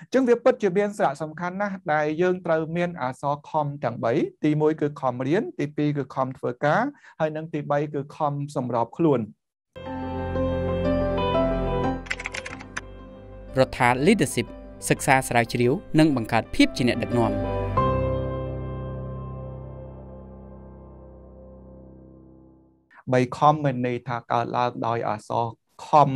អញ្ចឹងវាពិតជាមានសារៈសំខាន់ណាស់ដែលយើងត្រូវមាន អសរខំទាំង3ទី1គឺខំរៀន ទី2គឺខំធ្វើការហើយនិង ទី3គឺខំសម្របខ្លួនរដ្ឋា leadership សិក្សាស្រាវជ្រាវ និង បង្កើតភាពជាអ្នកដឹកនាំ3ខំមិនន័យថាកើតឡើងដោយអសរខំ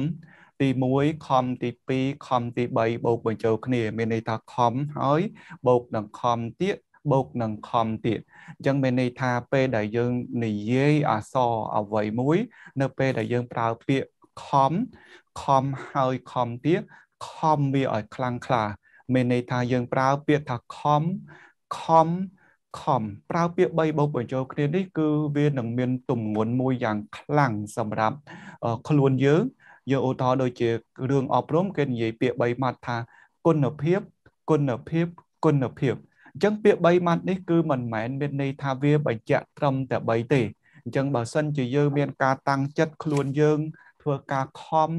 ទី1ខំទី2ខំទី3បូកបញ្ចូលគ្នាមានន័យថាខំហើយ បូកនឹងខំទៀតបូកនឹងខំទៀតអញ្ចឹងមានន័យថាពេលដែលយើងនិយាយអសអ្វីមួយ នៅពេលដែលយើងប្រើពាក្យខំខំហើយខំទៀតខំវាឲ្យខ្លាំងខ្លាមានន័យថាយើងប្រើពាក្យថាខំខំខំប្រើពាក្យ3បូក បញ្ចូលគ្នានេះ គឺវានឹងមានទម្ងន់មួយយ៉ាង ខ្លាំងសម្រាប់ខ្លួនយើងយកឧទាហរណ៍ដូចជារឿងអប់រំគេនិយាយពាក្យ3ម៉ាត់ថា គុណភាព គុណភាពគុណភាពអញ្ចឹងពាក្យ3ម៉ាត់នេះគឺមិនមែនមានន័យថាវាបញ្ជាក់ត្រឹមតែ3ទេអញ្ចឹងបើសិនជាយើងមាន ការតាំងចិត្តខ្លួនយើងធ្វើការខំ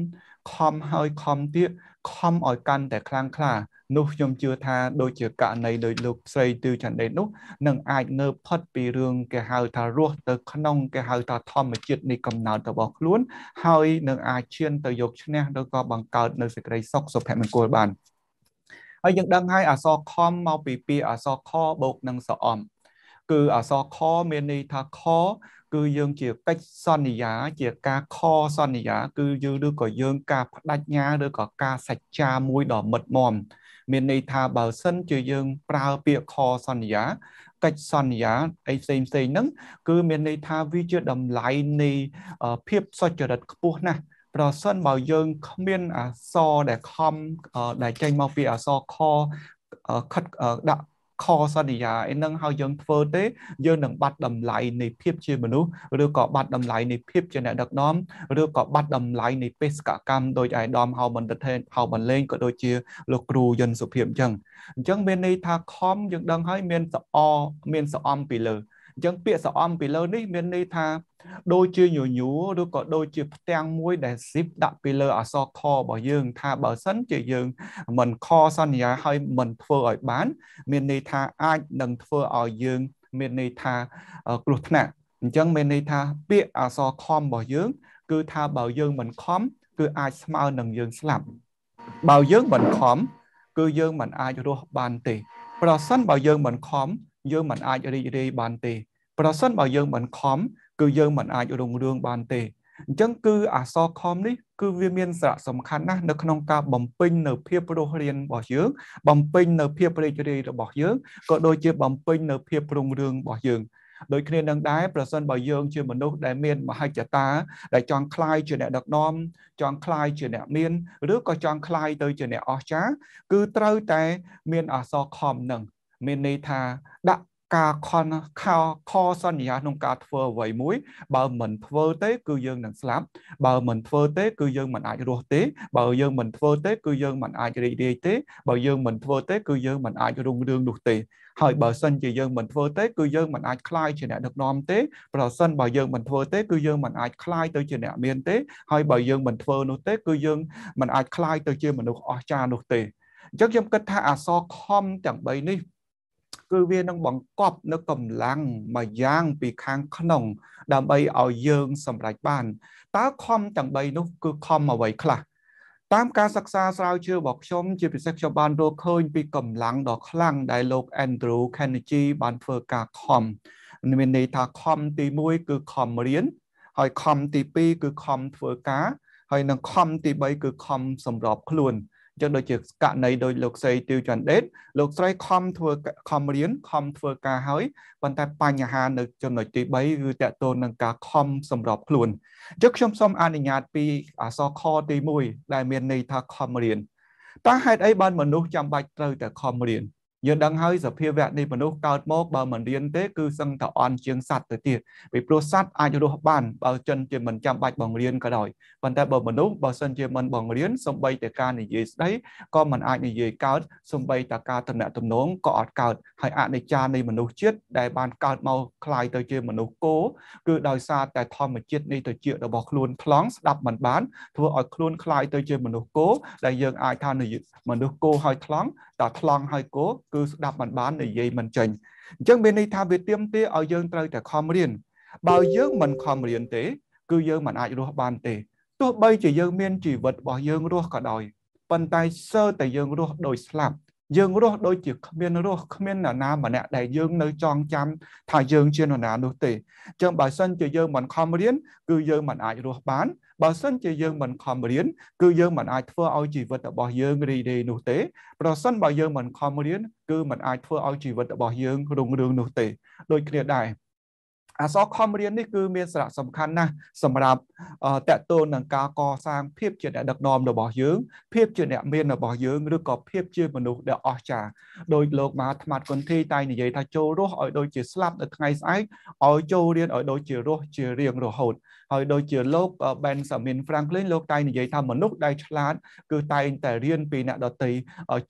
ខំហើយខំទៀតខំឲ្យកាន់តែខ្លាំងក្លានោះខ្ញុំជឿថាដូចជាករណីដោយលោក ស្រីទឺចន្ទដេតនោះនឹងអាចងើបផុតពីរឿងគេហៅថារស់ទៅក្នុងគេហៅថាធម្មជាតិនៃកំណើតរបស់ខ្លួន ហើយនឹងអាចឈានទៅយកឈ្នះឬក៏បង្កើតនៅសេចក្តីសុខសុភមង្គលបានហើយយើងដឹងហើយអសរខំមកពីពាក្យអសរខបូកនឹងសអមគឺអសរខមានន័យថាខគឺយើងជាកិច្ចសន្យាជាការខសន្យាគឺយើងឬក៏យើងការផ្ដាច់ញាឬក៏ការសច្ចាមួយដ៏មិត្តមមមានន័យថាបើសិនជាយើងប្រើពាក្យខសន្យាកិច្ចសន្យាអីផ្សេងផ្សេងហ្នឹងគឺមានន័យថាវាជាតម្លៃនៃភាពសុចរិតខ្ពស់ណាស់ប្រសិនបើយើងគ្មានអសរដែលខំដែលចេញមកពីអសរខខិតដាក់ខសន្យាអីហ្នឹងហើយយើងធ្វើទេយើងនឹងបាត់តម្លៃនៃភាពជាមនុស្សឬក៏បាត់តម្លៃនៃភាពជាអ្នកដឹកនាំឬក៏បាត់តម្លៃនៃបេសកកម្មដោយឯកឧត្តមហៅបណ្ឌិតហៅបន្លែងក៏ដូចជាលោកគ្រូយិនសុភាពអញ្ចឹងអញ្ចឹងមានន័យថាខំយើងដឹងហើយមានសអមានសអំពីលើអញ្ចឹងពាក្យសអំពីលើនេះមានន័យថា ដូចជាញញួរឬក៏ដូចជា ផ្ទាំងមួយដែលស៊ីបដាក់ពីលើអសរខរបស់យើងថាបើសិនជាយើង មិនខសន្យាហើយមិនធ្វើឲ្យបាន មានន័យថាអាចនឹងធ្វើឲ្យយើង មានន័យថាគ្រោះថ្នាក់អញ្ចឹងមានន័យថាពាក្យអសរខំរបស់យើង គឺថាបើយើងមិនខំគឺអាចស្មើនឹងយើងស្លាប់បើយើងមិនខំគឺយើងមិនអាចរស់បានទេប្រសិនបើយើងមិនខំយើងមិនអាចរីករាយបានទេប្រសិនបើយើងមិនខំគឺយើងមិនអាចរុងរឿងបានទេអញ្ចឹងគឺអសរខំនេះគឺវាមានសារៈសំខាន់ណាស់នៅក្នុងការបំពេញនៅភាពរស់រានរបស់យើងបំពេញនៅភាពរីករាយរបស់យើងក៏ដូចជាបំពេញនៅភាពរុងរឿងរបស់យើងដូចគ្នានឹងដែរប្រសិនបើយើងជាមនុស្សដែលមានមហិច្ឆតាដែលចង់คลายជាអ្នកដឹកនាំចង់คลายជាអ្នកមាន ឬក៏ចង់คลายទៅជាអ្នកអស្ចារ្យគឺត្រូវតែមានអសរខំនឹងមានន័យថាដាក់ការខនខខសន្យាក្នុងការធ្វើអ្វីមួយបើមិនធ្វើទេគឺយើងនឹងស្លាប់បើមិនធ្វើទេគឺយើងមិនអាចរស់ទេបើយើងមិនធ្វើទេគឺយើងមិនអាចរីករាយទេបើយើងមិនធ្វើទេគឺយើងមិនអាចរុងរឿងនោះទេហើយបើសិនជាយើងមិនធ្វើទេគឺយើងមិនអាចខ្លាយជាអ្នកដឹកនាំទេប្រសិនបើយើងមិនធ្វើទេគឺយើងមិនអាចខ្លាយទៅជាអ្នកមានទេហើយបើយើងមិនធ្វើនោះទេគឺយើងមិនអាចខ្លាយទៅជាមនុស្សអស្ចារ្យនោះទេអញ្ចឹងខ្ញុំគិតថាអសរខំទាំង3នេះគឺវានឹងបង្កប់នៅកម្លាំងមួយយ៉ាង ពីខាងក្នុង ដើម្បីឲ្យយើងសម្រេចបាន តើខំទាំង3នោះគឺខំអ្វីខ្លះតាមការសិក្សាស្រាវជ្រាវរបស់ខ្ញុំជាពិសេសខ្ញុំបានរកឃើញពីកម្លាំងដ៏ខ្លាំងដែលលោក Andrew Carnegie បានធ្វើការខំមានន័យថាខំទី1គឺខំរៀន ហើយខំទី2គឺខំធ្វើការហើយនិងខំទី3គឺខំសម្របខ្លួនអញ្ចឹងដូចជាករណីដោយលោកស្រីទីវច័ន្ទដេត លោកស្រីខំធ្វើខំរៀន ខំធ្វើការហើយប៉ុន្តែបញ្ហា នៅចំណុចទី3គឺតកតូននឹងការខំសម្របខ្លួនអញ្ចឹងខ្ញុំសូមអនុញ្ញាត ពីអសខទី1ដែលមានន័យថាខំរៀនតើហេតុអីបានមនុស្សចាំបាច់ត្រូវតែខំរៀនយើងដឹងហើយសភាវៈនៃមនុស្សកើតមកបើមិនរៀនទេគឺសឹងតែអន់ជាងសត្វទៅទៀតពីព្រោះសត្វអាចរស់បានបើចិនជាមិនចាំបាច់បង្រៀនក៏ដោយប៉ុន្តែបើមនុស្សបើសិនជាមិនបង្រៀនសំបីតែការនិយាយស្ដីក៏មិនអាចនិយាយកើតសំបីតែការតំណាក់តំណងក៏អត់កើត ហើយអនិច្ចានៃមនុស្សជាតិដែលបានកើតមកคล้ายទៅជាមនុស្សគោគឺដោយសារតែធម្មជាតិនៃត្រចៀករបស់ខ្លួនថ្លង់ស្ដាប់មិនបានធ្វើឲ្យខ្លួនคล้ายទៅជាមនុស្សគោដែលយើងអាចថាមនុស្សគោហើយថ្លង់តែថ្លង់ហើយគោគឺស្ដាប់មិនបាននិយាយមិនចេញអញ្ចឹងមានន័យថាវាទៀមទាឲ្យយើងត្រូវតែខំរៀនបើយើងមិនខំរៀនទេ គឺយើងមិនអាចរស់បានទេទោះបីជាយើងមានជីវិតរបស់យើងរស់ក៏ដោយប៉ុន្តែ សើតែយើងរស់ដោយស្លាប់យើងរស់ដូចជាគ្មានរស់គ្មាននរណាម្នាក់ដែលយើងនៅចងចាំថាយើងជានរណានោះទេអញ្ចឹងបើសិនជាយើងមិនខំរៀនគឺយើងមិនអាចរស់បានបើសិនជាយើងមិនខំរៀនគឺយើងមិនអាចធ្វើឲ្យជីវិតរបស់យើងរីរាយនោះទេប្រសិនបើយើងមិនខំរៀនគឺមិនអាចធ្វើឲ្យជីវិតរបស់យើងរុងរឿងនោះទេដូចគ្នាដែរអសរខំរៀននេះគឺមានសារៈសំខាន់ណាស់សម្រាប់តកតូននឹងការកសាងភាពជាអ្នកដឹកនាំរបស់យើងភាពជាអ្នកមានរបស់យើងឬក៏ភាពជាមនុស្សដែលអស្ចារ្យដោយលោកមហាថ្មាត់គុនធីតែនិយាយថាចូលរស់ឲ្យដូចជាស្លាប់នៅថ្ងៃស្អែកឲ្យចូលរៀនឲ្យដូចជារស់ជារៀងរហូតហើយដូចជាលោក Benjamin Franklin លោកតែនិយាយថាមនុស្សដែលឆ្លាតគឺតែងតែរៀនពីអ្នកដទៃ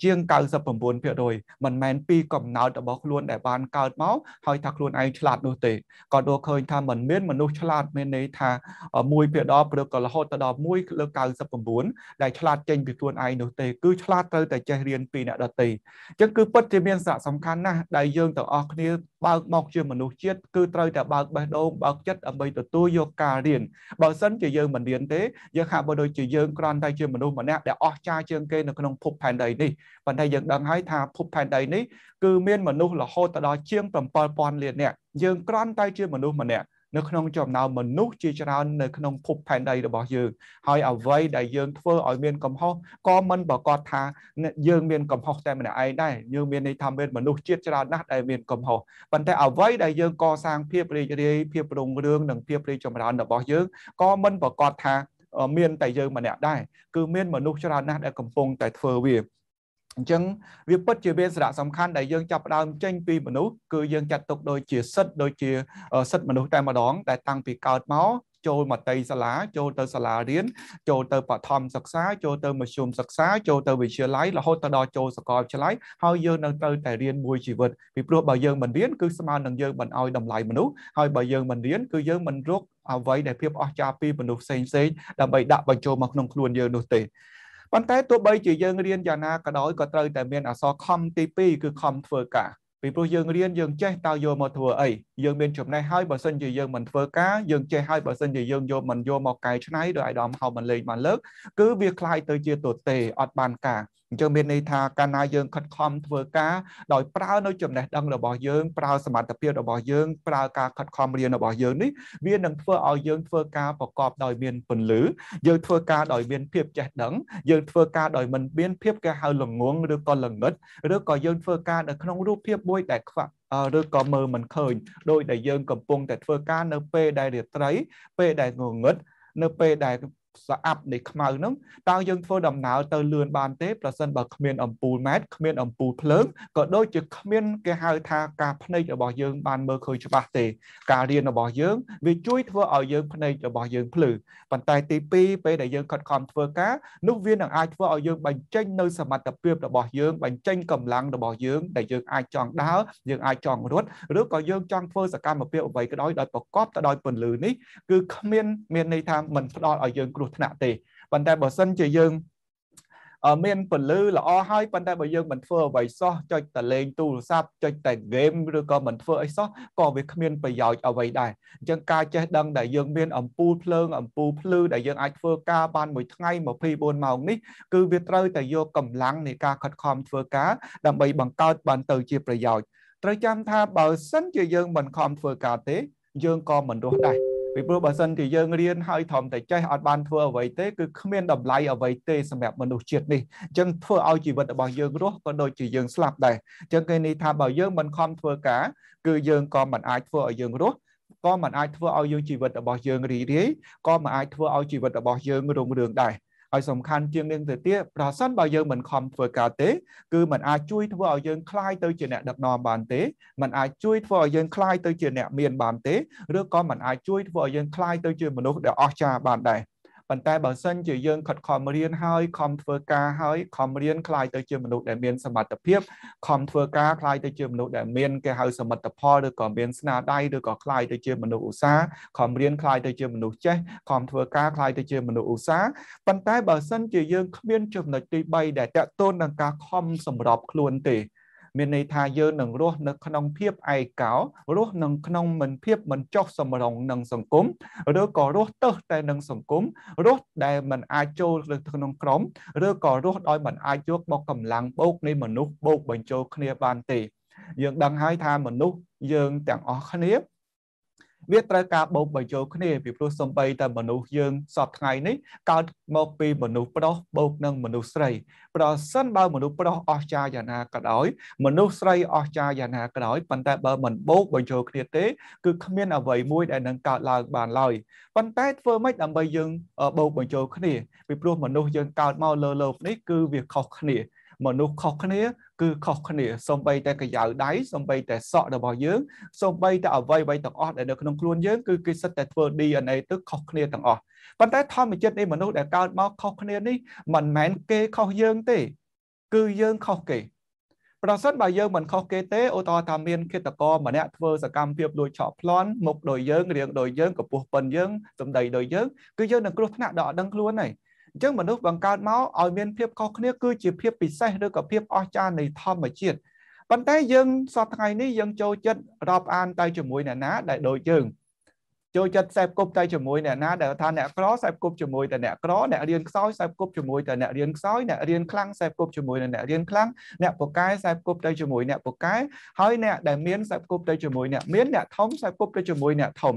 ជាង99%មិនមែនពីកំណើតរបស់ខ្លួនដែលបានកើតមកហើយថាខ្លួនឯងឆ្លាតនោះទេក៏ដួលឃើញថាมันមានមនុស្សឆ្លាតមានន័យថា1ភាគ10ឬក៏រហូតទៅដល់1លើ99ដែលឆ្លាតចេញពីខ្លួនឯងនោះទេគឺឆ្លាតត្រូវតែចេះរៀនពីអ្នកដទៃអញ្ចឹងគឺពិតជាមានសារៈសំខាន់ណាស់ដែលយើងទាំងអស់គ្នាបើកមក ជាមនុស្សជាតិគឺត្រូវតែបើកបេះដូងបើកចិត្តដើម្បីទទួលយកការរៀនបើសិនជាយើងមិនរៀនទេយើងហាក់បីដូចជាយើងគ្រាន់តែជាមនុស្សម្នាក់ដែលអស្ចារ្យជាងគេនៅក្នុងភពផែនដីនេះប៉ុន្តែយើងដឹងហើយថាភពផែនដីនេះគឺមានមនុស្សរហូតដល់ជាង7000លាននាក់យើងគ្រាន់តែជាមនុស្សម្នាក់នៅក្នុងចំណោមមនុស្សជាច្រើននៅក្នុងភពផែនដីរបស់យើងហើយអ្វីដែលយើងធ្វើឲ្យមានកំហុសក៏មិនប្រកាសថាយើងមានកំហុសតែម្នាក់ឯងដែរយើងមានន័យថាមានមនុស្សជាតិច្រើនណាស់ដែលមានកំហុសប៉ុន្តែអ្វីដែលយើងកសាងភាពរីករាយភាពរុងរឿងនិងភាពរីកចម្រើនរបស់យើងក៏មិនប្រកាសថាមានតែយើងម្នាក់ដែរគឺមានមនុស្សច្រើនណាស់ដែលកំពុងតែធ្វើវាអញ្ចឹងវាពិតជាមានសារៈសំខាន់ដែលយើងចាប់ផ្ដើមចេញពីមនុស្សគឺយើងចាត់ទុកដូចជាសិទ្ធដូចជាសិទ្ធមនុស្សតែម្ដងដែលតាំងពីកើតមកចូលមតីសាលាចូលទៅសាលារៀនចូលទៅបឋមសិក្សាចូលទៅមធ្យមសិក្សាចូលទៅវិទ្យាល័យរហូតទៅដល់ចូលសាកលវិទ្យាល័យហើយយើងនៅត្រូវតែរៀនមួយជីវិតពីព្រោះបើយើងមិនរៀនគឺស្មើនឹងយើងមិនឲ្យតម្លៃមនុស្សហើយបើយើងមិនរៀនគឺយើងមិនរកអ្វីដែលភាពអស្ចារ្យពីមនុស្សផ្សេងៗដើម្បីដាក់បញ្ចូលមកក្នុងខ្លួនយើងនោះទេប៉ុន្តែទោះបីជាយើងរៀនយ៉ាងណាក៏ដោយក៏ត្រូវតែមានអក្សរខំទី2គឺខំធ្វើការពីព្រោះយើងរៀនយើងចេះតើយកមកធ្វើអីយើងមានចំណេះហើយបើសិនជាយើងមិនធ្វើការយើងចេះហើយបើសិនជាយើងយកមិនយកមកកែច្នៃដោយអាយដាមហៅមិនលេងបានលើក គឺវាคล้ายទៅជាទទេអត់បានការអញ្ចឹងមានន័យថាកាលណាយើងខិតខំធ្វើការដោយប្រើនៅចំណេះដឹងរបស់យើងប្រើសមត្ថភាពរបស់យើងប្រើការខិតខំរៀនរបស់យើងនេះវានឹងធ្វើឲ្យយើងធ្វើការប្រកបដោយមានពន្លឺយើងធ្វើការដោយមានភាពចេះដឹងយើងធ្វើការដោយមិនមានភាពគេហៅល្ងងឬក៏ល្ងឹតឬក៏យើងធ្វើការនៅក្នុងរូបភាពមួយដែលខ្វះឬក៏មើលមិនឃើញដោយដែលយើងកំពុងតែធ្វើការនៅពេលដែលរាត្រីពេលដែលងងឹតនៅពេលដែលស្អាប់នៃខ្មៅហ្នឹងតើយើងធ្វើដំណើរទៅលឿនបានទេប្រសិនបើគ្មានអំពូលម៉ែត្រគ្មានអំពូលភ្លើងក៏ដូចជាគ្មានគេហៅថាការភ្នែករបស់យើងបានមើលឃើញច្បាស់ទេការរៀនរបស់យើងវាជួយធ្វើឲ្យយើងភ្នែករបស់យើងភ្លឺប៉ុន្តែទី2ពេលដែលយើងខិតខំធ្វើការនោះវានឹងអាចធ្វើឲ្យយើងបញ្ចេញនៅសមត្ថភាពរបស់យើងបញ្ចេញកម្លាំងរបស់យើងដែលយើងអាចចង់ដើរយើងអាចចង់រត់ឬក៏យើងចង់ធ្វើសកម្មភាពអ្វីក៏ដោយដោយប្រកបទៅដោយពន្លឺនេះគឺគ្មានមានន័យថាមិនផ្ដល់ឲ្យយើងគ្រោះគ្រោះថ្នាក់ទេប៉ុន្តែបើសិនជាយើងមានពលឺល្អហើយប៉ុន្តែបើយើងមិនធ្វើអ្វីសោះចុចតែលេងទូរស័ព្ទចុចតែ game ឬក៏មិនធ្វើអីសោះក៏វាគ្មានប្រយោជន៍អ្វីដែរអញ្ចឹងការចេះដឹងដែលយើងមានអំពូលភ្លើងអំពូលភ្លឺដែលយើងអាចធ្វើការបានមួយថ្ងៃ24ម៉ោងនេះគឺវាត្រូវតែយកកម្លាំងនៃការខិតខំធ្វើការដើម្បីបង្កើតបានទៅជាប្រយោជន៍ត្រូវចាំថាបើសិនជាយើងមិនខំធ្វើការទេយើងក៏មិនរស់ដែរពីព្រោះបើសិនជាយើងរៀនហើយធំតែចេះអត់បានធ្វើអ្វីទេគឺគ្មានតម្លៃអ្វីទេសម្រាប់មនុស្សជាតិនេះអញ្ចឹងធ្វើឲ្យជីវិតរបស់យើងរស់ក៏ដូចជាយើងស្លាប់ដែរអញ្ចឹងគេនិយាយថាបើយើងមិនខំធ្វើការគឺយើងក៏មិនអាចធ្វើឲ្យយើងរស់ក៏មិនអាចធ្វើឲ្យយើងជីវិតរបស់យើងរីករាយក៏មិនអាចធ្វើឲ្យជីវិតរបស់យើងរុងរឿងដែរហើយសំខាន់ជាងនឹងទៅទៀតប្រសិនបើយើងមិនខំធ្វើការទេគឺมันអាចជួយធ្វើឲ្យយើងคลายទៅជាអ្នកដឹកនាំបានទេมันអាចជួយធ្វើឲ្យយើងคลายទៅជាអ្នកមានបានទេឬក៏มันអាចជួយធ្វើឲ្យយើងคลายទៅជាមនុស្សដែលអស្ចារ្យបានដែរប៉ុន្តែបើសិនជាយើងខិតខំរៀនហើយខំធ្វើការហើយខំរៀនคล้ายទៅជាមនុស្សដែលមានសមត្ថភាពខំធ្វើការคล้ายទៅជាមនុស្សដែលមានគេហៅសមិទ្ធផលឬក៏មានស្នាដៃឬក៏คล้ายទៅជាមនុស្សឧស្សាហ៍ខំរៀនคล้ายទៅជាមនុស្សចេះខំធ្វើការคล้ายទៅជាមនុស្សឧស្សាហ៍ប៉ុន្តែបើសិនជាយើងគ្មានចំណុចទី3ដែលតកតូននឹងការខំសម្របខ្លួនទេមានន័យថាយើងនឹងរស់នៅក្នុងភាពឯកោរស់នៅក្នុង មិនភាពមិនចុះសម្រុងនឹងសង្គមឬក៏រស់ទៅតែនឹងសង្គមរស់ដែលមិនអាចចូលទៅក្នុងក្រុមឬក៏រស់ដោយមិនអាចយកមកកម្លាំងបូកនៃមនុស្សបូកបញ្ចូលគ្នាបានទេយើងដឹងហើយថាមនុស្សយើងទាំងអស់គ្នាវាត្រូវការបូកបញ្ចូលគ្នាពីព្រោះសំបីតែមនុស្សយើងសពថ្ងៃនេះកើតមកពីមនុស្សប្រុសបូកនឹងមនុស្សស្រីប្រសិនបើមនុស្សប្រុសអស្ចារ្យយ៉ាងណាក៏ដោយមនុស្សស្រីអស្ចារ្យយ៉ាងណាក៏ដោយប៉ុន្តែបើមិនបូកបញ្ចូលគ្នាទេគឺគ្មានអ្វីមួយដែលនឹងកើតឡើងបានឡើយប៉ុន្តែធ្វើម៉េចដើម្បីយើងបូកបញ្ចូលគ្នាពីព្រោះមនុស្សយើងកើតមកលើលោកនេះគឺវាខុសគ្នាមនុស្សខុសគ្នាគឺខុសគ្នាសំបីតែកយ៉ៅដៃសំបីតែសក់របស់យើងសំបីតែអវ័យអ្វីទាំងអស់ដែលនៅក្នុងខ្លួនយើង គឺគេសិតតែធ្វើ DNA ទៅខុសគ្នាទាំងអស់ប៉ុន្តែធម្មជាតិនៃមនុស្សដែលកើតមកខុសគ្នានេះមិនមែនគេខុសយើងទេ គឺយើងខុសគេ ប្រសិនបើយើងមិនខុសគេទេឧទាហរណ៍ថាមានគិតកោម្នាក់ធ្វើសកម្មភាពលួចឆក់ប្លន់មុខដោយយើងរាងដោយយើងកពស់ប៉ុនយើងសម្ដីដោយយើង គឺយើងនឹងគ្រោះថ្នាក់ដល់អត់ដឹងខ្លួនហើយអញ្ចឹងមនុស្សបង្កើតមកឲ្យមានភាពខុសគ្នាគឺជាភាពពិសេសឬក៏ភាពអស្ចារ្យនៃធម្មជាតិប៉ុន្តែយើងសពថ្ងៃនេះយើងចូលចិត្តរាប់អានទៅជាមួយអ្នកណាដែលដូចយើងចូលចិត្តខ្សែគប់តែជាមួយអ្នកណាដែលថាអ្នកក្រខ្សែគប់ជាមួយតែអ្នកក្រអ្នករៀនខ្សោយខ្សែគប់ជាមួយតែអ្នករៀនខ្សោយអ្នករៀនខ្លាំងខ្សែគប់ជាមួយនឹងអ្នករៀនខ្លាំងអ្នកពូកែខ្សែគប់ទៅជាមួយអ្នកពូកែហើយអ្នកដែលមានខ្សែគប់ទៅជាមួយអ្នកមានអ្នកធំខ្សែគប់ទៅជាមួយអ្នកធំ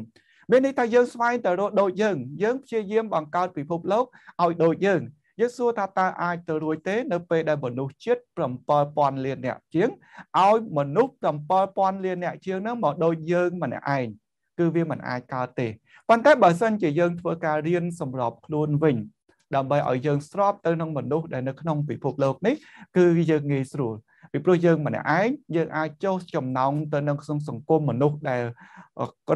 មានន័យថាយើងស្វែងទៅរកដូចយើងយើងព្យាយាមបង្កើតពិភពលោកឲ្យដូចយើងយើងសួរថាតើអាចទៅរួចទេនៅពេលដែលមនុស្សជាតិ7000លានអ្នកជាងឲ្យមនុស្ស7000លានអ្នកជាងហ្នឹងមកដូចយើងម្នាក់ឯងគឺវាមិនអាចកើតទេប៉ុន្តែបើសិនជាយើងធ្វើការរៀនសម្របខ្លួនវិញដើម្បីឲ្យយើងស្របទៅនឹងមនុស្សដែលនៅក្នុងពិភពលោកនេះគឺយើងងាយស្រួលពីព្រោះយើងម្នាក់ឯងយើងអាចចុះចំណងទៅនឹងក្នុងសង្គមមនុស្សដែល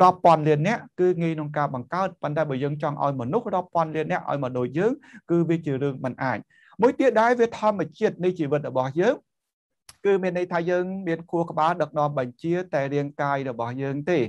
រាប់ពាន់លាននាក់គឺងាយក្នុងការបង្កើតប៉ុន្តែបើយើងចង់ឲ្យមនុស្សរាប់ពាន់លាននាក់ឲ្យមកដូចយើងគឺវាជារឿងមិនអាចមួយទៀតដែរវាធម្មជាតិនៃជីវិតរបស់យើងគឺមានន័យថាយើងមានខួរក្បាលដឹកនាំបញ្ជាតែរាងកាយរបស់យើងទេ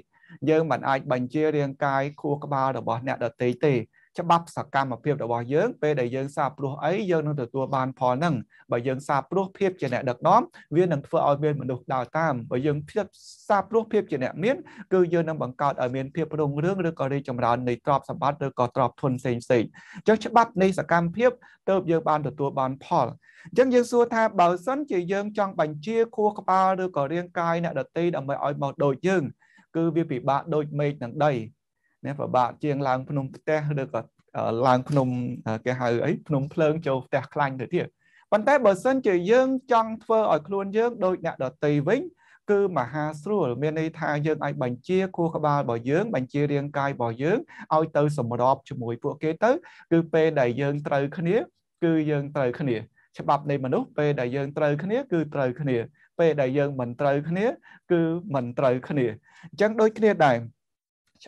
យើងមិនអាចបញ្ជារាងកាយខួរក្បាលរបស់អ្នកដទៃទេច្បាប់សកម្មភាពរបស់យើងពេលដែលយើងសាព្រោះអីយើងនឹងទទួលបានផលហ្នឹងបើយើងសាព្រោះភាពជាអ្នកដឹកនាំវានឹងធ្វើឲ្យមានមនុស្សដើរតាមបើយើងភាពសាព្រោះភាពជាអ្នកមាន គឺយើងនឹងបង្កើតឲ្យមានភាពរុងរឿងឬក៏រីកចម្រើននៃទ្រព្យសម្បត្តិឬក៏ទ្រព្យធនផ្សេងផ្សេងអញ្ចឹងច្បាប់នៃសកម្មភាពទៅយើងបានទទួលបានផលអញ្ចឹងយើងសួរថាបើសិនជាយើងចង់បញ្ជាខួរក្បាលឬក៏រាងកាយអ្នកដទៃដើម្បីឲ្យមកដូចយើងគឺវាពិបាកដូចមេឃនឹងដីណាប្របាកជាងឡើងភ្នំផ្ទះឬក៏ឡើងភ្នំគេហៅអីភ្នំភ្លើងចូលផ្ទះខ្លាញ់ទៅទៀតប៉ុន្តែបើសិនជាយើងចង់ធ្វើឲ្យខ្លួនយើងដូចអ្នកដតីវិញគឺមហាស្រួលមានន័យថាយើងអាចបញ្ជាខួរក្បាលរបស់យើងបញ្ជារាងកាយរបស់យើងឲ្យទៅសម្របជាមួយពួកគេទៅ គឺពេលដែលយើងត្រូវគ្នាគឺយើងត្រូវគ្នា ច្បាប់នៃមនុស្សពេលដែលយើងត្រូវគ្នាគឺត្រូវគ្នាពេលដែលយើងមិនត្រូវគ្នា គឺមិនត្រូវគ្នាអញ្ចឹងដូចគ្នាដែរ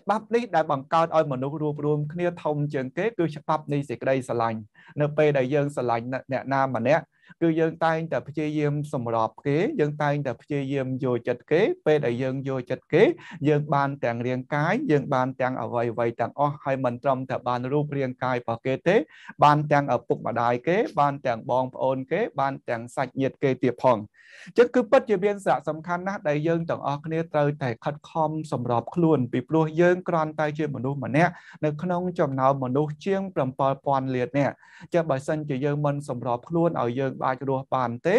ច្បាប់នេះដែលបង្កើតឲ្យមនុស្សរួមរួម គ្នាធំជាងគេគឺច្បាប់នៃសេចក្តីស្រឡាញ់នៅ ពេលដែលយើងស្រឡាញ់អ្នកណាម្នាក់គឺយើងតែងតែព្យាយាមសម្របគេយើងតែងតែព្យាយាមយកចិត្តគេពេលដែលយើងយកចិត្តគេយើងបានទាំងរាងកាយយើងបានទាំងអវ័យវ័យទាំងអស់ហើយមិនត្រឹមតែបានរូបរាងកាយរបស់គេទេបានទាំងឪពុកម្ដាយគេបានទាំងបងប្អូនគេ បានទាំងសាច់ញាតិគេទៀតផងចឹងគឺពិតជាមានសារៈសំខាន់ណាស់ដែលយើងទាំងអស់គ្នាត្រូវតែខិតខំសម្របខ្លួនពីព្រោះយើងគ្រាន់តែជាមនុស្សម្នាក់នៅក្នុងចំណោមមនុស្សជាង7000លាននាក់ចឹងបើសិនជាយើងមិនសម្របខ្លួនឲ្យយើងយើងអាចរស់បានទេ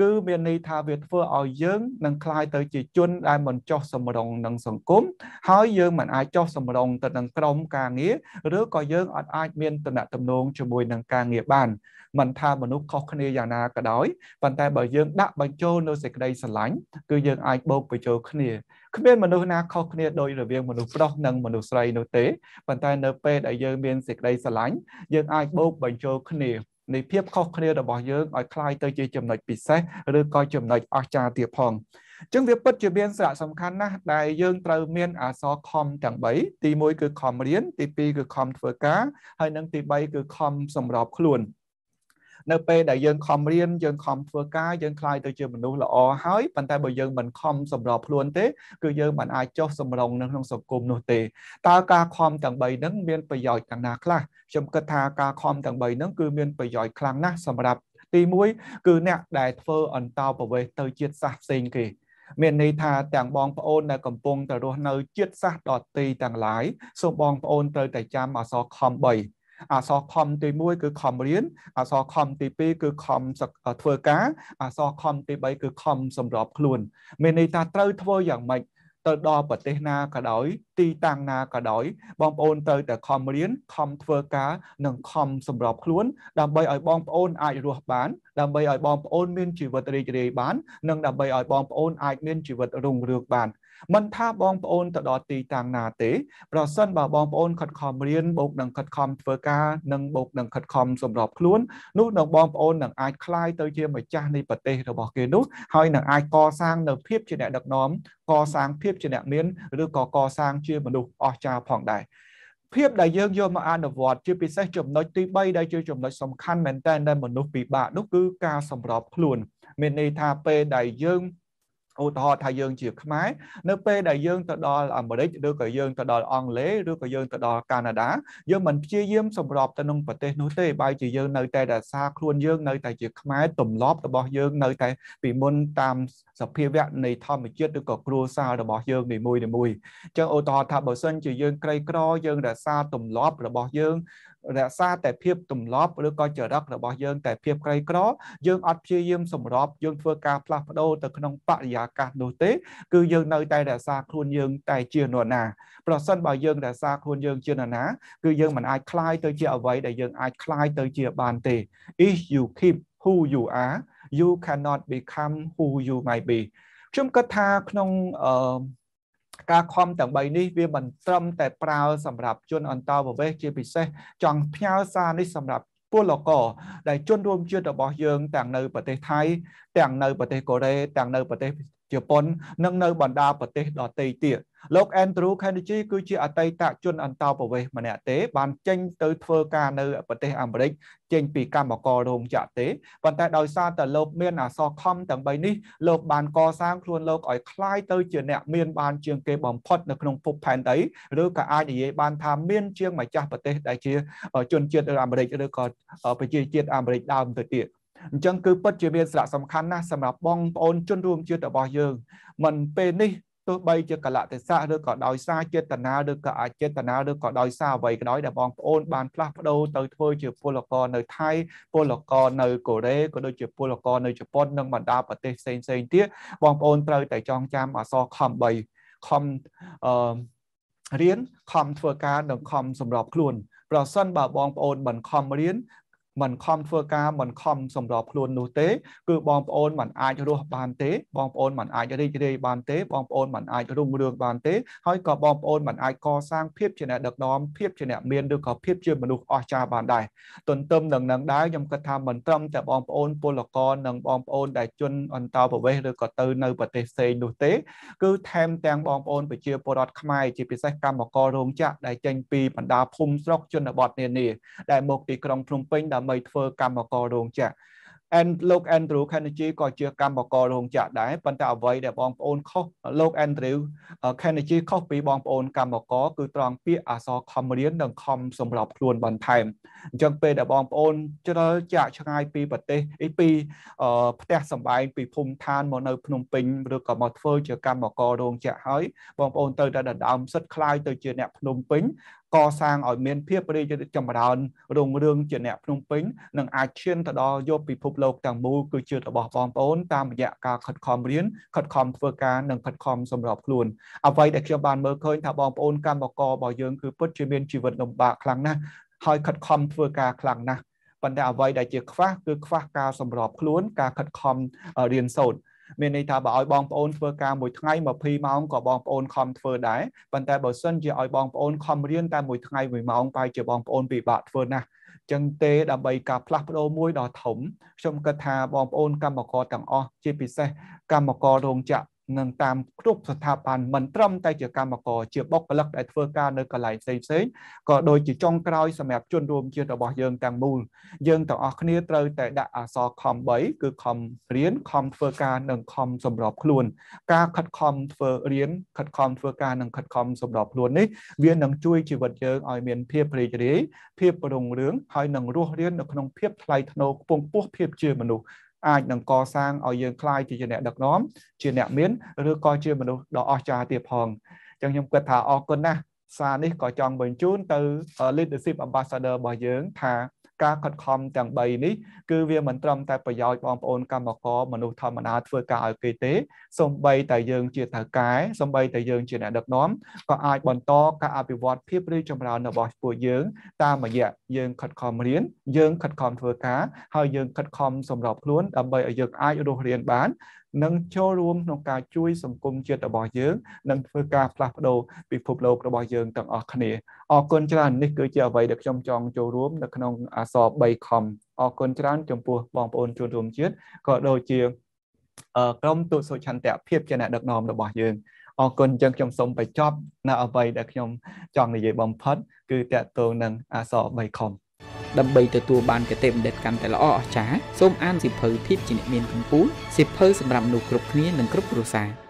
គឺមានន័យថាវាធ្វើឲ្យយើងនឹងคลายទៅជាជន ដែលមិនចោះសម្រងនឹងសង្គមហើយយើងមិនអាចចោះសម្រង ទៅនឹងក្រមការងារឬក៏យើងអាចអាចមានតំណតំណងជាមួយនឹងការងារបានមិនថាមនុស្សខុសគ្នាយ៉ាងណាក៏ដោយប៉ុន្តែបើយើងដាក់បញ្ចូលនៅសេចក្តីស្រឡាញ់គឺយើងអាចបូកបញ្ចូលគ្នាគ្មានមនុស្សណាខុសគ្នាដោយរវាងមនុស្សប្រុសនិងមនុស្សស្រីនោះទេប៉ុន្តែនៅពេលដែលយើងមានសេចក្តីស្រឡាញ់យើងអាចបូកបញ្ចូលគ្នានៃភាពខុសគ្នារបស់យើងឲ្យคล้ายទៅជាចំណុចពិសេសឬក៏ចំណុចអស្ចារ្យទៀតផងអញ្ចឹងវាពិតជាមានសារៈសំខាន់ណាស់ដែលយើងត្រូវមានអសរខំទាំង3ទី1គឺខំរៀន ទី2គឺខំធ្វើការហើយនិងទី3គឺខំសម្របខ្លួននៅពេលដែលយើងខំរៀនយើងខំធ្វើការយើងខ្លាយទៅជាមនុស្សល្អហើយប៉ុន្តែបើយើងមិនខំសម្របខ្លួនទេគឺយើងមិនអាចចុះសម្រុងនៅក្នុងសង្គមនោះទេតើការខំទាំង3ហ្នឹងមានប្រយោជន៍យ៉ាងណាខ្លះខ្ញុំគិតថាការខំទាំង3ហ្នឹងគឺមានប្រយោជន៍ខ្លាំងណាស់សម្រាប់ទី1គឺអ្នកដែលធ្វើអន្តោប្រវេសន៍ទៅជាតិសាសផ្សេងគេមានន័យថាទាំងបងប្អូនដែលកំពុងតែរស់នៅជាតិសាសន៍ដទៃទាំងឡាយសូមបងប្អូនត្រូវតែចាំអសរខំ3អក្សរខំទី1គឺខំរៀនអក្សរខំទី2គឺខំធ្វើការអក្សរខំទី3គឺខំសម្របខ្លួន មានន័យថាត្រូវធ្វើយ៉ាងម៉េចទៅដល់ប្រទេសណាក៏ដោយ ទីតាំងណាក៏ដោយ បងប្អូនត្រូវតែខំរៀនខំធ្វើការនិងខំសម្របខ្លួន ដើម្បីឲ្យបងប្អូនអាចរស់បានដើម្បីឲ្យបងប្អូនមានជីវិតរីករាយបាន និងដើម្បីឲ្យបងប្អូនអាចមានជីវិតរុងរឿងបានមិនថាបងប្អូនទៅដល់ទីតាំងណាទេ ប្រសិនបើបងប្អូនខិតខំរៀនបូកនឹងខិតខំធ្វើការនិងបូកនឹងខិតខំសម្របខ្លួននោះនឹងបងប្អូននឹងអាចคลายទៅជាម្ចាស់នៃប្រទេសរបស់គេនោះ ហើយនឹងអាចកសាងនៅភាពជាអ្នកដឹកនាំកសាងភាពជាអ្នកមាន ឬក៏កសាងជាមនុស្សអស្ចារ្យផងដែរភាពដែលយើងយកមកអនុវត្តជាពិសេសចំណុចទី3ដែលជាចំណុចសំខាន់មែនតើដែលមនុស្សពិបាកនោះគឺការសម្របខ្លួនមានន័យថាពេលដែលយើងឧទាហរណ៍ថាយើងជាខ្មែរនៅពេលដែលយើងទៅដល់អាមេរិកឬក៏យើងទៅដល់អង់គ្លេសឬក៏យើងទៅដល់កាណាដាយើងមិនព្យាយាមសម្របទៅនឹងប្រទេសនោះទេបែរជាយើងនៅតែរក្សាខ្លួនយើងនៅតែជាខ្មែរទម្លាប់របស់យើងនៅតែពីមុនតាមសភាវៈនៃធម្មជាតិឬក៏គ្រួសាររបស់យើងនីមួយៗអញ្ចឹងឧទាហរណ៍ថាបើសិនជាយើងក្រីក្រយើងរក្សាទម្លាប់ របស់យើងរក្សាតែភាពទម្លាប់ឬក៏ចរិតរបស់យើងតែភាពក្រីក្រយើងអត់ព្យាយាមសម្របយើងធ្វើការផ្លាស់ប្ដូរទៅក្នុងបរិយាកាសនោះទេគឺយើងនៅតែរក្សាខ្លួនយើងតែជានរណាប្រសិនបើយើងរក្សាខ្លួនយើងជានរណាគឺយើងមិនអាចคลายទៅជាអ្វីដែលយើងអាចคลายទៅជាបានទេ if you keep who you are you cannot become who you might be ខ្ញុំគិតថាក្នុងអឺការខំទាំង3នេះវាមិនត្រឹមតែប្រើសម្រាប់ជនអន្តោប្រវេសន៍ជាពិសេស ចង់ផ្ញើសារនេះសម្រាប់ពលករដែលជនរួមជាតិរបស់យើងទាំងនៅប្រទេសថៃទាំងនៅប្រទេសកូរ៉េទាំងនៅប្រទេសជប៉ុននិងនៅបណ្ដាប្រទេសដទៃទៀតលោក Andrew Carnegie គឺជាអតីតជនអន្តោប្រវេសន៍ម្នាក់ទេ បានចេញទៅធ្វើការនៅប្រទេសអាមេរិកចេញពីកម្មកររោងចក្រទេប៉ុន្តែដោយសារតែលោកមានអសរខំទាំង3នេះលោកបានកសាងខ្លួនលោកឲ្យคล้ายទៅជាអ្នកមានបានជាងគេបំផុតនៅក្នុងភពផែនដីឬក៏អាចនិយាយបានថាមានជាងម្ចាស់ប្រទេសដែលជាជនជាតិអាមេរិកឬក៏ប្រជាជាតិអាមេរិកដើមទៅទៀតអញ្ចឹងគឺពិតជាមានសារៈសំខាន់ណាស់សម្រាប់បងប្អូនជនរួមជាតិរបស់យើង មិនពេលនេះទោះបីជាកលៈទេសៈឬក៏ដោយសារចេតនាឬក៏អចេតនាឬក៏ដោយសារអ្វីក៏ដោយដែលបងប្អូនបានផ្លាស់ប្ដូរទៅធ្វើជាពលករនៅថៃពលករនៅកូរ៉េក៏ដូចជាពលករនៅជប៉ុននិងបណ្ដាប្រទេសផ្សេងផ្សេងទៀតបងប្អូនត្រូវតែចងចាំអសរខំ3ខំអឺរៀនខំធ្វើការនិងខំសម្របខ្លួន ប្រសិនបើបងប្អូនមិនខំរៀនមិនខំធ្វើការមិនខំសម្របខ្លួននោះទេគឺបងប្អូនមិនអាចរស់បានទេបងប្អូនមិនអាចរីករាយបានទេបងប្អូនមិនអាចរុងរឿងបានទេហើយក៏បងប្អូនមិនអាចកសាងភាពជាអ្នកដឹកនាំភាពជាអ្នកមានឬក៏ភាពជាមនុស្សអស្ចារ្យបានដែរទន្ទឹមនឹងនឹងដែរខ្ញុំគិតថាមិនត្រឹមតែបងប្អូនពលករនិងបងប្អូនដែលជនអន្តោប្រវេសន៍ឬក៏ទៅនៅប្រទេសផ្សេងនោះទេគឺថែមទាំងបងប្អូនប្រជាពលរដ្ឋខ្មែរជាពិសេសកម្មកររោងចក្រដែលចេញពីបណ្ដាភូមិស្រុកជនបទនានាដែលមកទីក្រុងភ្នំពេញដើម្បីដើម្បីធ្វើកម្មកររោងចក្រ and លោក Andrew Carnegie ក៏ជាកម្មកររោងចក្រដែរប៉ុន្តែអ្វីដែលបងប្អូនខុសលោក Andrew Carnegie ខុសពីបងប្អូនកម្មករគឺត្រង់ពាក្យអសរខំរៀននិងខំសម្រាប់ខ្លួនបន្ថែមអញ្ចឹងពេលដែលបងប្អូនជ្រើចាកឆ្ងាយពីប្រទេសអីពី ផ្ទះសម្បែងពីភូមិឋានមកនៅភ្នំពេញឬក៏មកធ្វើ ជាកម្មកររោងចក្រហើយ បងប្អូនទៅតែដណ្ដើមសិទ្ធខ្លាយទៅជាអ្នកភ្នំពេញកសាងឲ្យមានភាពរីកចម្រើនរុងរឿងជាអ្នកភ្នំពេញនិងអាចឈានទៅដល់យកពិភពលោកទាំងមូលគឺជារបស់បងប្អូនតាមរយៈការខិតខំរៀនខិតខំធ្វើការនិងខិតខំសម្របខ្លួន អ្វីដែលខ្ញុំបានមើលឃើញថាបងប្អូនកម្មកររបស់យើងគឺពិតជាមានជីវិតលំបាកខ្លាំងណាស់ហើយខិតខំធ្វើការខ្លាំងណាស់ប៉ុន្តែអ្វីដែលជាខ្វះគឺខ្វះការសម្របខ្លួន ការខិតខំរៀនសូត្រមានន័យថាបើឲ្យបងប្អូនធ្វើការមួយថ្ងៃ20ម៉ោងក៏បងប្អូនខំធ្វើដែរប៉ុន្តែបើសិនជាឲ្យបងប្អូនខំរៀនតែមួយថ្ងៃមួយម៉ោងបែរជាបងប្អូនពិបាកធ្វើណាស់ចឹងទេដើម្បីការផ្លាស់ប្ដូរមួយដ៏ធំខ្ញុំគិតថាបងប្អូនកម្មករទាំងអស់ជាពិសេសកម្មកររោងចក្រនិងតាមគ្រប់ស្ថាប័នមិនត្រឹមតែជាកម្មករជាបុគ្គលិកដែលធ្វើការនៅកន្លែងផ្សេងផ្សេងក៏ដូចជាចុងក្រោយសម្រាប់ជនរួមជាតិរបស់យើងទាំងមូលយើងទាំងអស់គ្នាត្រូវតែដាក់អសរខំ3គឺខំរៀនខំធ្វើការនិងខំសម្របខ្លួន ការខិតខំធ្វើរៀនខិតខំធ្វើការនិងខិតខំសម្របខ្លួននេះវានឹងជួយជីវិតយើងឲ្យមានភាពរីករាយភាពរុងរឿងហើយនឹងរស់រាននៅក្នុងភាពថ្លៃថ្នូរខ្ពង់ខ្ពស់ភាពជាមនុស្សអាចនឹងកសាងឲ្យយើងคล้ายជាអ្នកដឹកនាំជាអ្នកមានឬក៏ជាមនុស្សដ៏អស្ចារ្យទៀតផងអញ្ចឹងខ្ញុំគិតថាអរគុណណាស់សារនេះក៏ចង់បញ្ជូនទៅ leadership ambassador របស់យើងថាការខិតខំទាំង3នេះគឺវាមិនត្រឹមតែប្រយោជន៍បងប្អូនកម្មករមនុស្សធម្មតាធ្វើការឲ្យគេទេសូម្បី តែយើងជាថៅកែសូម្បីតែយើងជាអ្នកដឹកនាំក៏អាចបន្តការអភិវឌ្ឍភាពរីចម្រើនរបស់ពួកយើង តាមរយៈយើង ខិតខំរៀនយើងខិតខំធ្វើការហើយយើងខិតខំសម្របខ្លួន ដើម្បីឲ្យយើងអាចរស់រានបាននិងចូលរួមក្នុងការជួយសង្គមជាតិរបស់យើងនិងធ្វើការផ្លាស់ប្ដូរពិភពលោករបស់យើងទាំងអស់គ្នាអរគុណច្រើននេះគឺជាអ្វីដែលខ្ញុំចង់ចូលរួមនៅក្នុងអសរ3ខំអរគុណច្រើនចំពោះបងប្អូនជួនរួមជាតិក៏ដូចជាក្រុមទូតសុឆន្ទៈភាពជាអ្នកដឹកនាំរបស់យើងអរគុណចឹងខ្ញុំសូមបញ្ចប់នៅអ្វីដែលខ្ញុំចង់និយាយបំផុតគឺតកតងនឹងអសរ3ខំដើម្បីទទួលបានគតិបណ្ឌិតកាន់តែល្អអស្ចារ្យសូមអានសិភៅភាពជាអ្នកមានកម្ពុជាសិភៅសម្រាប់មនុស្សគ្រប់គ្នានិងគ្រប់គ្រួសារ។